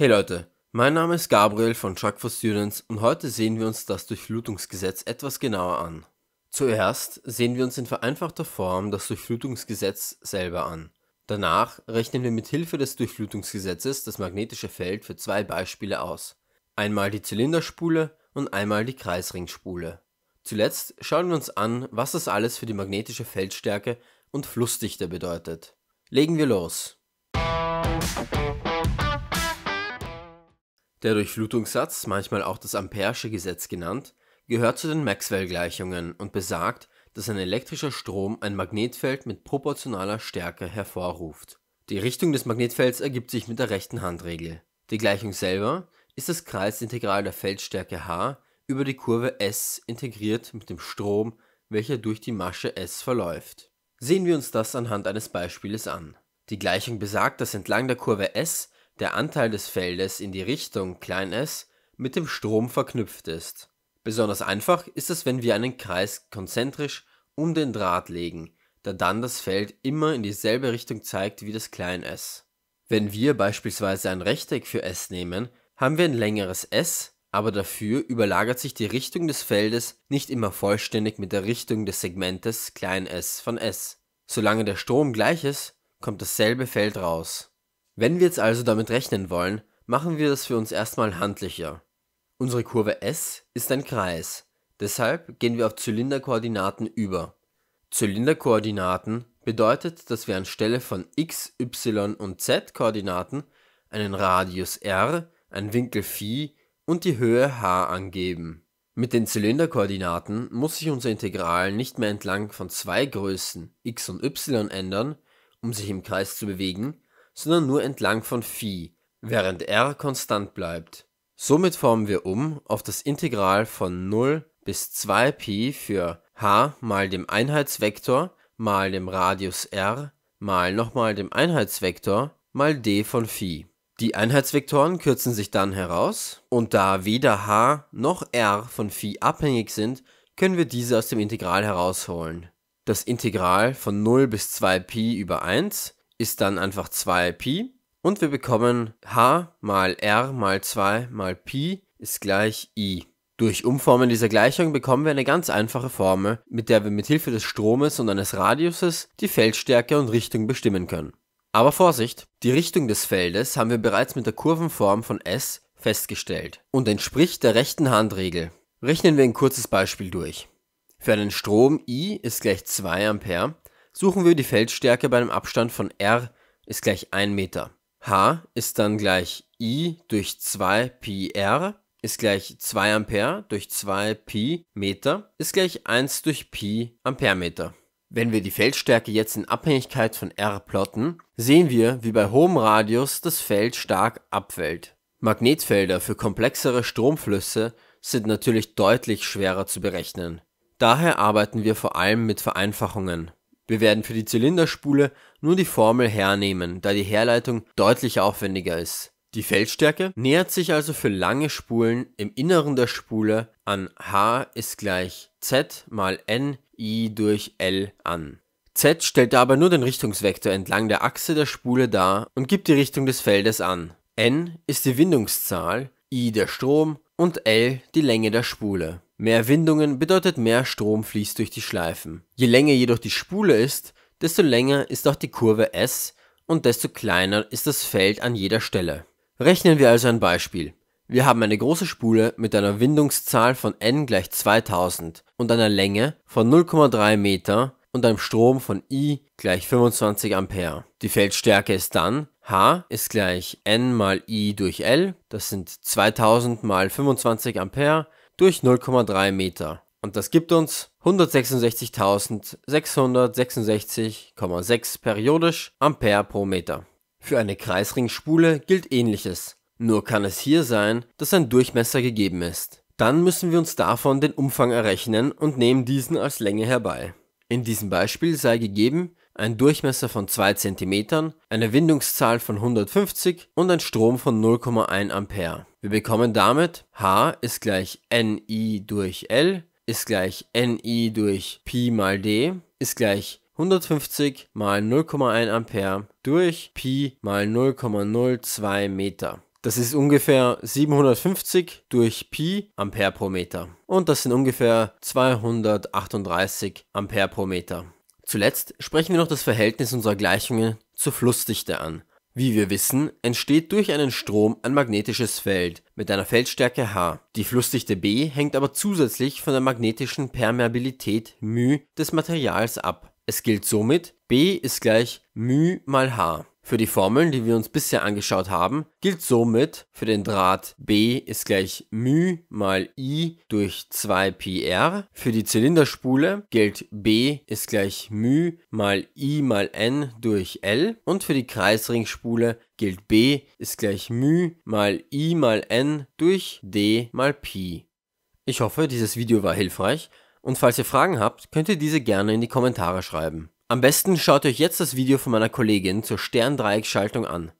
Hey Leute, mein Name ist Gabriel von Truck for Students und heute sehen wir uns das Durchflutungsgesetz etwas genauer an. Zuerst sehen wir uns in vereinfachter Form das Durchflutungsgesetz selber an. Danach rechnen wir mit Hilfe des Durchflutungsgesetzes das magnetische Feld für zwei Beispiele aus. Einmal die Zylinderspule und einmal die Kreisringspule. Zuletzt schauen wir uns an, was das alles für die magnetische Feldstärke und Flussdichte bedeutet. Legen wir los. Musik der Durchflutungssatz, manchmal auch das Ampere'sche Gesetz genannt, gehört zu den Maxwell-Gleichungen und besagt, dass ein elektrischer Strom ein Magnetfeld mit proportionaler Stärke hervorruft. Die Richtung des Magnetfelds ergibt sich mit der rechten Handregel. Die Gleichung selber ist das Kreisintegral der Feldstärke H über die Kurve S integriert mit dem Strom, welcher durch die Masche S verläuft. Sehen wir uns das anhand eines Beispieles an. Die Gleichung besagt, dass entlang der Kurve S der Anteil des Feldes in die Richtung s mit dem Strom verknüpft ist. Besonders einfach ist es, wenn wir einen Kreis konzentrisch um den Draht legen, da dann das Feld immer in dieselbe Richtung zeigt wie das s. Wenn wir beispielsweise ein Rechteck für S nehmen, haben wir ein längeres S, aber dafür überlagert sich die Richtung des Feldes nicht immer vollständig mit der Richtung des Segmentes s von S. Solange der Strom gleich ist, kommt dasselbe Feld raus. Wenn wir jetzt also damit rechnen wollen, machen wir das für uns erstmal handlicher. Unsere Kurve S ist ein Kreis, deshalb gehen wir auf Zylinderkoordinaten über. Zylinderkoordinaten bedeutet, dass wir anstelle von x, y und z Koordinaten einen Radius r, einen Winkel phi und die Höhe h angeben. Mit den Zylinderkoordinaten muss sich unser Integral nicht mehr entlang von zwei Größen x und y ändern, um sich im Kreis zu bewegen, sondern nur entlang von phi, während r konstant bleibt. Somit formen wir um auf das Integral von 0 bis 2pi für h mal dem Einheitsvektor mal dem Radius r mal nochmal dem Einheitsvektor mal d von phi. Die Einheitsvektoren kürzen sich dann heraus und da weder h noch r von phi abhängig sind, können wir diese aus dem Integral herausholen. Das Integral von 0 bis 2pi über 1 ist dann einfach 2Pi und wir bekommen h mal r mal 2 mal Pi ist gleich i. Durch Umformen dieser Gleichung bekommen wir eine ganz einfache Formel, mit der wir mit Hilfe des Stromes und eines Radiuses die Feldstärke und Richtung bestimmen können. Aber Vorsicht, die Richtung des Feldes haben wir bereits mit der Kurvenform von S festgestellt und entspricht der rechten Handregel. Rechnen wir ein kurzes Beispiel durch. Für einen Strom I ist gleich 2 Ampere Suchen wir die Feldstärke bei einem Abstand von r ist gleich 1 Meter. h ist dann gleich i durch 2 pi r ist gleich 2 Ampere durch 2 Pi Meter ist gleich 1 durch Pi Amperemeter. Wenn wir die Feldstärke jetzt in Abhängigkeit von R plotten, sehen wir, wie bei hohem Radius das Feld stark abfällt. Magnetfelder für komplexere Stromflüsse sind natürlich deutlich schwerer zu berechnen. Daher arbeiten wir vor allem mit Vereinfachungen. Wir werden für die Zylinderspule nur die Formel hernehmen, da die Herleitung deutlich aufwendiger ist. Die Feldstärke nähert sich also für lange Spulen im Inneren der Spule an H ist gleich Z mal N I durch L an. Z stellt dabei nur den Richtungsvektor entlang der Achse der Spule dar und gibt die Richtung des Feldes an. N ist die Windungszahl, I der Strom und L die Länge der Spule. Mehr Windungen bedeutet mehr Strom fließt durch die Schleifen. Je länger jedoch die Spule ist, desto länger ist auch die Kurve S und desto kleiner ist das Feld an jeder Stelle. Rechnen wir also ein Beispiel. Wir haben eine große Spule mit einer Windungszahl von n gleich 2000 und einer Länge von 0,3 Meter und einem Strom von I gleich 25 Ampere. Die Feldstärke ist dann H ist gleich N mal I durch L, das sind 2000 mal 25 Ampere durch 0,3 Meter. Und das gibt uns 166.666,6 periodisch Ampere pro Meter. Für eine Kreisringspule gilt ähnliches, nur kann es hier sein, dass ein Durchmesser gegeben ist. Dann müssen wir uns davon den Umfang errechnen und nehmen diesen als Länge herbei. In diesem Beispiel sei gegeben, ein Durchmesser von 2 cm, eine Windungszahl von 150 und ein Strom von 0,1 Ampere. Wir bekommen damit H ist gleich Ni durch L ist gleich Ni durch Pi mal D ist gleich 150 mal 0,1 Ampere durch Pi mal 0,02 Meter. Das ist ungefähr 750 durch Pi Ampere pro Meter. Und das sind ungefähr 238 Ampere pro Meter. Zuletzt sprechen wir noch das Verhältnis unserer Gleichungen zur Flussdichte an. Wie wir wissen, entsteht durch einen Strom ein magnetisches Feld mit einer Feldstärke H. Die Flussdichte B hängt aber zusätzlich von der magnetischen Permeabilität μ des Materials ab. Es gilt somit, B ist gleich μ mal H. Für die Formeln, die wir uns bisher angeschaut haben, gilt somit für den Draht B ist gleich μ mal I durch 2πr. Für die Zylinderspule gilt B ist gleich μ mal I mal N durch L. Und für die Kreisringspule gilt B ist gleich μ mal I mal N durch D mal Pi. Ich hoffe, dieses Video war hilfreich und falls ihr Fragen habt, könnt ihr diese gerne in die Kommentare schreiben. Am besten schaut euch jetzt das Video von meiner Kollegin zur Sterndreieckschaltung an